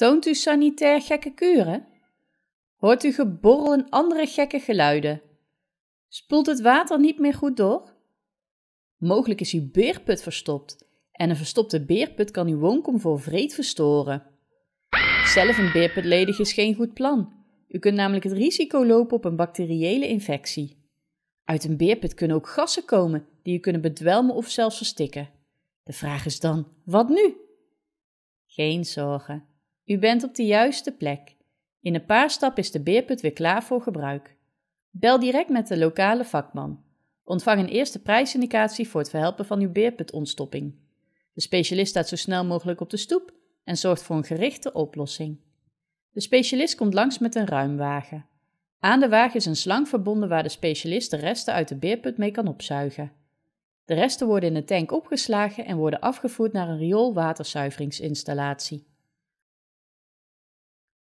Toont u sanitair gekke kuren? Hoort u geborrel en andere gekke geluiden? Spoelt het water niet meer goed door? Mogelijk is uw beerput verstopt en een verstopte beerput kan uw wooncomfort vreed verstoren. Zelf een beerput ledig is geen goed plan. U kunt namelijk het risico lopen op een bacteriële infectie. Uit een beerput kunnen ook gassen komen die u kunnen bedwelmen of zelfs verstikken. De vraag is dan: wat nu? Geen zorgen. U bent op de juiste plek. In een paar stappen is de beerput weer klaar voor gebruik. Bel direct met de lokale vakman. Ontvang een eerste prijsindicatie voor het verhelpen van uw beerputontstopping. De specialist staat zo snel mogelijk op de stoep en zorgt voor een gerichte oplossing. De specialist komt langs met een ruimwagen. Aan de wagen is een slang verbonden waar de specialist de resten uit de beerput mee kan opzuigen. De resten worden in een tank opgeslagen en worden afgevoerd naar een rioolwaterzuiveringsinstallatie.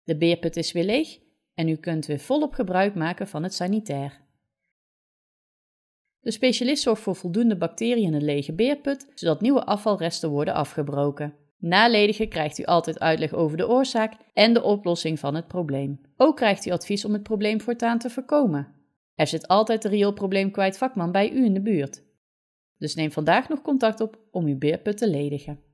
De beerput is weer leeg en u kunt weer volop gebruik maken van het sanitair. De specialist zorgt voor voldoende bacteriën in de lege beerput, zodat nieuwe afvalresten worden afgebroken. Na ledigen krijgt u altijd uitleg over de oorzaak en de oplossing van het probleem. Ook krijgt u advies om het probleem voortaan te voorkomen. Er zit altijd een rioolprobleem kwijt vakman bij u in de buurt. Dus neem vandaag nog contact op om uw beerput te ledigen.